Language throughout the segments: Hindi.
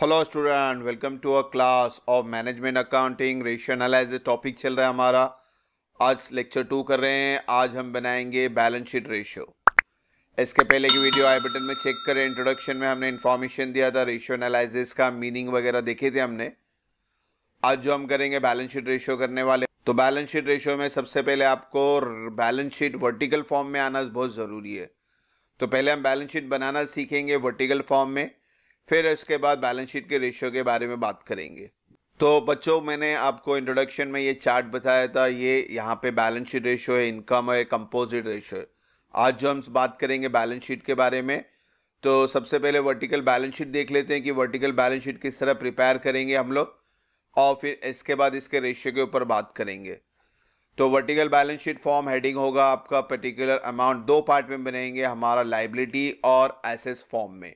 hello student welcome to a class of management accounting ratio analyse topic चल रहा है हमारा आज लेक्चर टू कर रहे हैं आज हम बनाएंगे बैलेंस शीट रेशियो इसके पहले की वीडियो आई बटन में चेक करें इंट्रोडक्शन में हमने इन्फॉर्मेशन दिया था रेशियो एनालाइजिस का मीनिंग वगैरह देखे थे हमने आज जो हम करेंगे बैलेंस शीट रेशियो करने वाले तो बैलेंस शीट रेशियो में सबसे पहले आपको बैलेंस शीट वर्टिकल फॉर्म में आना बहुत ज़रूरी है तो पहले हम बैलेंस शीट बनाना सीखेंगे वर्टिकल फॉर्म में फिर इसके बाद बैलेंस शीट के रेशियो के बारे में बात करेंगे तो बच्चों मैंने आपको इंट्रोडक्शन में ये चार्ट बताया था ये यहाँ पे बैलेंस शीट रेशियो है इनकम है कंपोजिट रेशियो है आज जो हम बात करेंगे बैलेंस शीट के बारे में तो सबसे पहले वर्टिकल बैलेंस शीट देख लेते हैं कि वर्टिकल बैलेंस शीट किस तरह प्रिपेयर करेंगे हम लोग और फिर इसके बाद इसके रेशियो के ऊपर बात करेंगे तो vertical balance sheet form heading होगा आपका पर्टिकुलर अमाउंट दो पार्ट में बनेंगे हमारा लाइबिलिटी और एसेस फॉर्म में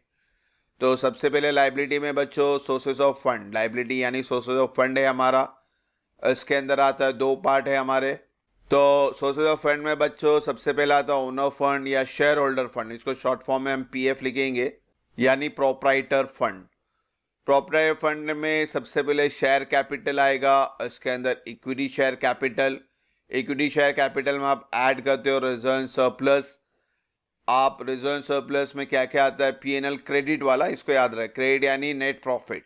तो सबसे पहले लाइबिलिटी में बच्चों सोर्सेज ऑफ फंड लाइबिलिटी यानी सोर्सेज ऑफ फंड है हमारा इसके अंदर आता है दो पार्ट है हमारे तो सोर्सेज ऑफ फंड में बच्चों सबसे पहला आता है ओनर फंड या शेयर होल्डर फंड इसको शॉर्ट फॉर्म में हम पी लिखेंगे यानी प्रोपराइटर फंड प्रोपराइटर फंड में सबसे पहले शेयर कैपिटल आएगा इसके अंदर equity share capital equity share capital में आप ऐड करते हो रिजर्न सरप्लस आप रिजर्व सरप्लस में क्या क्या आता है पीएनएल क्रेडिट वाला इसको याद रहे क्रेडिट यानी नेट प्रॉफिट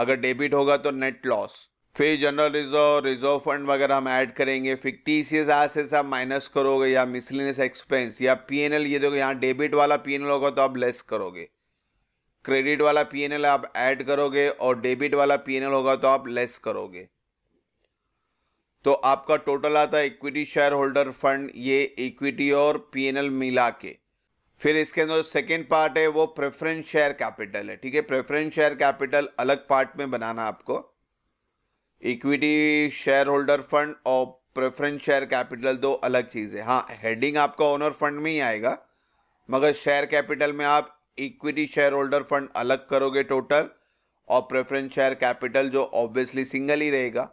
अगर डेबिट होगा तो नेट लॉस फिर जनरल रिजर्व रिजर्व फंड वगैरह हम ऐड करेंगे फिर टी सी एस एसेस आप माइनस करोगे या मिसलिनियस एक्सपेंस या पी एन एल ये देखो यहाँ डेबिट वाला पी एन एल होगा तो आप लेस करोगे क्रेडिट वाला पी एन एल आप ऐड करोगे और डेबिट वाला पी एन एल होगा तो आप लेस करोगे तो आपका टोटल आता है इक्विटी शेयर होल्डर फंड ये इक्विटी और पी एन एल मिला के फिर इसके अंदर सेकेंड पार्ट है वो प्रेफरेंस शेयर कैपिटल है ठीक है प्रेफरेंस शेयर कैपिटल अलग पार्ट में बनाना आपको इक्विटी शेयर होल्डर फंड और प्रेफरेंस शेयर कैपिटल दो अलग चीज़ है हाँ हेडिंग आपका ओनर फंड में ही आएगा मगर शेयर कैपिटल में आप इक्विटी शेयर होल्डर फंड अलग करोगे टोटल और प्रेफरेंस शेयर कैपिटल जो ऑब्वियसली सिंगल ही रहेगा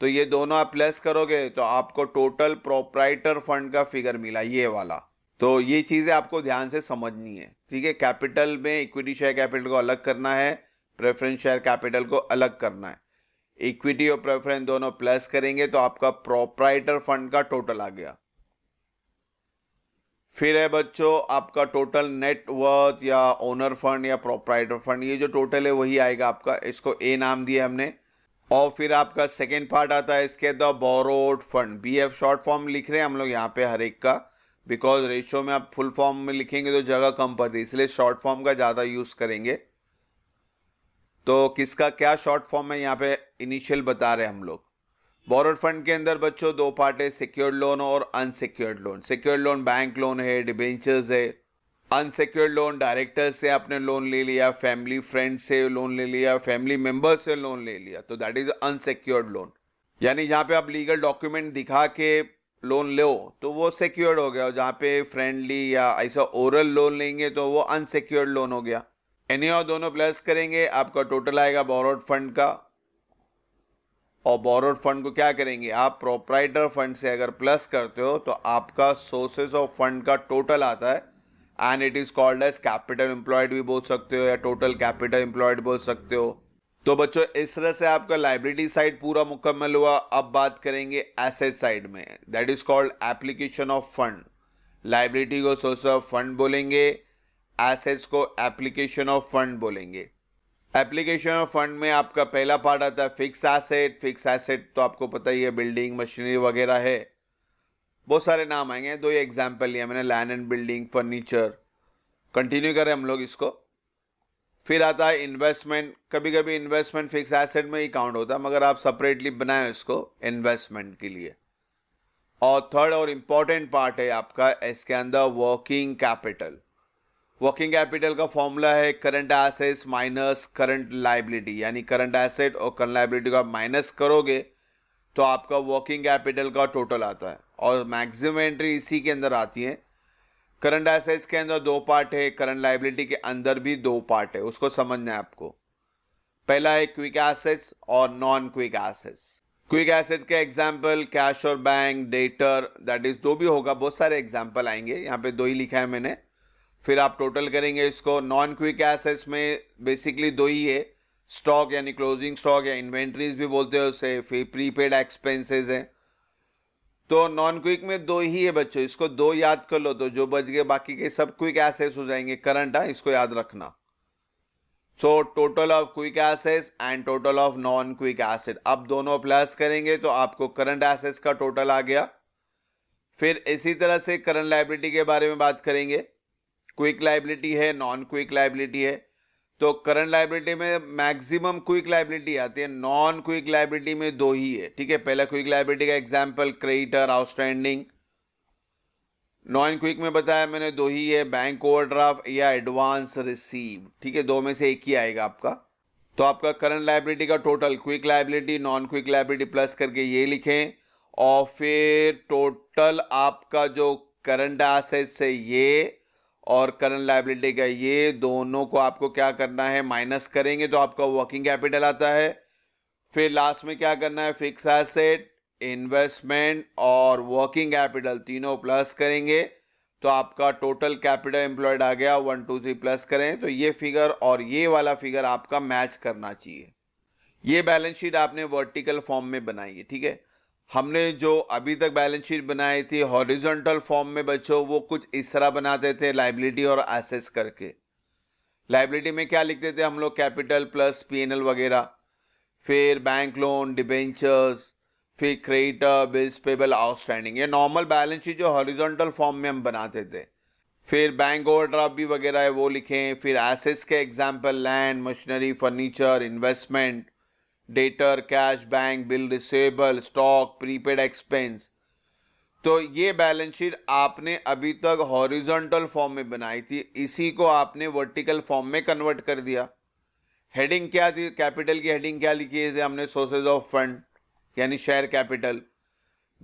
तो ये दोनों आप प्लस करोगे तो आपको टोटल प्रोपराइटर फंड का फिगर मिला ये वाला तो ये चीज़ें आपको ध्यान से समझनी है ठीक है कैपिटल में इक्विटी शेयर कैपिटल को अलग करना है प्रेफरेंस शेयर कैपिटल को अलग करना है इक्विटी और प्रेफरेंस दोनों प्लस करेंगे तो आपका प्रोपराइटर फंड का टोटल आ गया फिर है बच्चों आपका टोटल नेट वर्थ या ओनर फंड या प्रोपराइटर फंड ये जो टोटल है वही आएगा आपका इसको ए नाम दिया हमने और फिर आपका सेकेंड पार्ट आता है इसके the borrowed fund B F short form लिख रहे हैं हम लोग यहाँ पे हर एक का बिकॉज रेशियो में आप फुल फॉर्म में लिखेंगे तो जगह कम पड़ती इसलिए शॉर्ट फॉर्म का ज़्यादा यूज़ करेंगे तो किसका क्या शॉर्ट फॉर्म है यहाँ पे इनिशियल बता रहे हैं हम लोग बोरोड फंड के अंदर बच्चों दो पार्ट है सिक्योर्ड लोन और unsecured loan secured loan bank loan है डिबेंचर्स है अनसिक्योर्ड लोन डायरेक्टर्स से आपने लोन ले लिया फैमिली फ्रेंड से लोन ले लिया फैमिली मेंबर से लोन ले लिया तो दैट इज अनसिक्योर्ड लोन यानी यहाँ पे आप लीगल डॉक्यूमेंट दिखा के लोन लो तो वो सिक्योर्ड हो गया और जहाँ पे फ्रेंडली या ऐसा ओरल लोन लेंगे तो वो अनसिक्योर्ड लोन हो गया एनी और दोनों प्लस करेंगे आपका टोटल आएगा बोरोड फंड का और बोरोड फंड को क्या करेंगे आप प्रोपराइटर फंड से अगर प्लस करते हो तो आपका सोर्सेज ऑफ फंड का टोटल आता है and it is called as capital employed भी बोल सकते हो या टोटल कैपिटल एम्प्लॉयड बोल सकते हो तो बच्चों इस तरह से आपका लाइब्रेरी साइड पूरा मुकम्मल हुआ अब बात करेंगे एसेट साइड में that is called application of fund liability को सोर्स ऑफ फंड बोलेंगे एसेट्स को एप्लीकेशन ऑफ फंड बोलेंगे एप्लीकेशन ऑफ फंड में आपका पहला पार्ट आता है फिक्स एसेट फिक्स एसेट तो आपको पता ही है बिल्डिंग मशीनरी वगैरह है बहुत सारे नाम आएंगे दो ये एग्जाम्पल लिया मैंने land and building furniture continue करें हम लोग इसको फिर आता है इन्वेस्टमेंट कभी कभी इन्वेस्टमेंट फिक्स एसेट में ही काउंट होता है मगर आप सेपरेटली बनाए इसको इन्वेस्टमेंट के लिए और थर्ड और इम्पॉर्टेंट पार्ट है आपका इसके अंदर वर्किंग कैपिटल वर्किंग कैपिटल का फॉर्मूला है current assets minus current liability यानी करंट एसेट और करंट लाइबिलिटी को आप माइनस करोगे तो आपका वर्किंग कैपिटल का टोटल आता है और मैक्सिमम एंट्री इसी के अंदर आती है करंट एसेट्स के अंदर दो पार्ट है करंट लाइबिलिटी के अंदर भी दो पार्ट है उसको समझना है आपको पहला है क्विक एसेट्स और non quick assets quick asset के एग्जाम्पल कैश और बैंक डेटर दैट इज जो भी होगा बहुत सारे एग्जाम्पल आएंगे यहाँ पे दो ही लिखा है मैंने फिर आप टोटल करेंगे इसको नॉन क्विक एसेट्स में बेसिकली दो ही है स्टॉक यानी क्लोजिंग स्टॉक या इन्वेंट्रीज भी बोलते हैं उसे फिर प्रीपेड एक्सपेंसेस है तो नॉन क्विक में दो ही है बच्चों इसको दो याद कर लो तो जो बच गए बाकी के सब क्विक एसेस हो जाएंगे करंट है हाँ, इसको याद रखना सो टोटल ऑफ क्विक एसेस and total of non quick asset अब दोनों प्लस करेंगे तो आपको करंट एसेस का टोटल आ गया फिर इसी तरह से करंट लाइबिलिटी के बारे में बात करेंगे क्विक लाइबिलिटी है नॉन क्विक लाइबिलिटी है तो करंट लाइबिलिटी में मैक्सिमम क्विक लाइबिलिटी आती है नॉन क्विक लाइबिलिटी में दो ही है ठीक है पहला क्विक लाइबिलिटी का example creditor outstanding non quick में बताया मैंने दो ही है बैंक ओवरड्राफ्ट या एडवांस रिसीव ठीक है दो में से एक ही आएगा आपका तो आपका करंट लाइबिलिटी का total quick liability non quick liability plus करके ये लिखें और फिर टोटल आपका जो करंट एसेट्स है ये और करंट लाइबिलिटी का ये दोनों को आपको क्या करना है माइनस करेंगे तो आपका वर्किंग कैपिटल आता है फिर लास्ट में क्या करना है फिक्स एसेट इन्वेस्टमेंट और वर्किंग कैपिटल तीनों प्लस करेंगे तो आपका टोटल कैपिटल एम्प्लॉयड आ गया वन टू थ्री प्लस करें तो ये फिगर और ये वाला फिगर आपका मैच करना चाहिए ये बैलेंस शीट आपने वर्टिकल फॉर्म में बनाई है ठीक है हमने जो अभी तक बैलेंस शीट बनाई थी हॉरिजॉन्टल फॉर्म में बच्चों वो कुछ इस तरह बनाते थे लाइबिलिटी और एसेस करके लाइबिलिटी में क्या लिखते थे हम लोग कैपिटल प्लस पीएनएल वगैरह फिर बैंक लोन डिबेंचर्स फिर क्रेडिटर बिल्स पेबल आउटस्टैंडिंग ये नॉर्मल बैलेंस शीट जो हॉरिजॉन्टल फॉर्म में हम बनाते थे फिर बैंक ओवरड्राफ्ट भी वगैरह है वो लिखें फिर एसेस के example land machinery furniture investment debtor cash bank bill receivable stock prepaid expense तो ये बैलेंस शीट आपने अभी तक हॉरिजॉन्टल फॉर्म में बनाई थी इसी को आपने वर्टिकल फॉर्म में कन्वर्ट कर दिया हेडिंग क्या थी कैपिटल की हेडिंग क्या लिखी है हमने सोर्सेज ऑफ फंड यानी share capital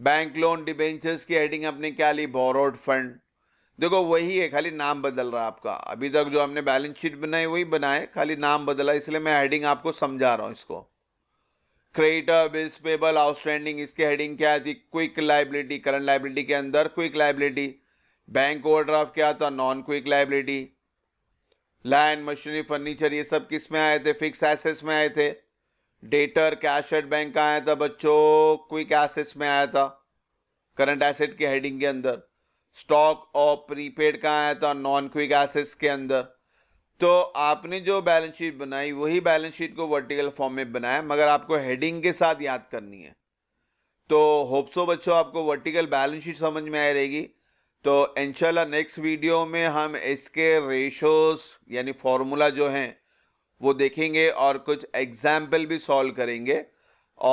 bank loan debentures की हेडिंग आपने क्या ली बोरोड फंड देखो वही है खाली नाम बदल रहा है आपका अभी तक जो हमने बैलेंस शीट बनाई वही बनाए खाली नाम बदला इसलिए मैं हेडिंग आपको समझा रहा हूँ इसको क्रेडिटर बिल्स पेबल आउटस्टैंडिंग इसके हेडिंग क्या थी क्विक लाइबिलिटी करंट लाइबिलिटी के अंदर क्विक लाइबिलिटी बैंक ओवरड्राफ्ट क्या था non quick liability land machinery furniture ये सब किस में आए थे फिक्स एसेस में आए थे डेटर कैश एट बैंक का आया था बच्चों क्विक एसेस में आया था करंट एसेट के हेडिंग के अंदर स्टॉक और प्रीपेड का आया था नॉन क्विक एसेस के अंदर तो आपने जो बैलेंस शीट बनाई वही बैलेंस शीट को वर्टिकल फॉर्म में बनाया मगर आपको हेडिंग के साथ याद करनी है तो होप्सो बच्चों आपको वर्टिकल बैलेंस शीट समझ में आई रहेगी तो इनशाला नेक्स्ट वीडियो में हम इसके रेशोस यानी फार्मूला जो हैं वो देखेंगे और कुछ एग्जाम्पल भी सॉल्व करेंगे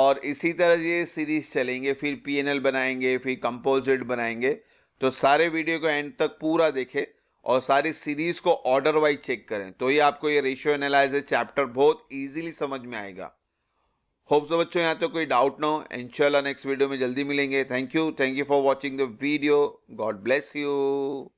और इसी तरह ये सीरीज़ चलेंगे फिर पी बनाएंगे फिर कंपोजिट बनाएंगे तो सारे वीडियो को एंड तक पूरा देखें और सारी सीरीज को ऑर्डर वाइज चेक करें तो ये आपको ये रेशियो एनालाइजर चैप्टर बहुत इजीली समझ में आएगा होप सो बच्चों यहाँ तो कोई डाउट ना हो इनशाला नेक्स्ट वीडियो में जल्दी मिलेंगे thank you thank you for watching the video God bless you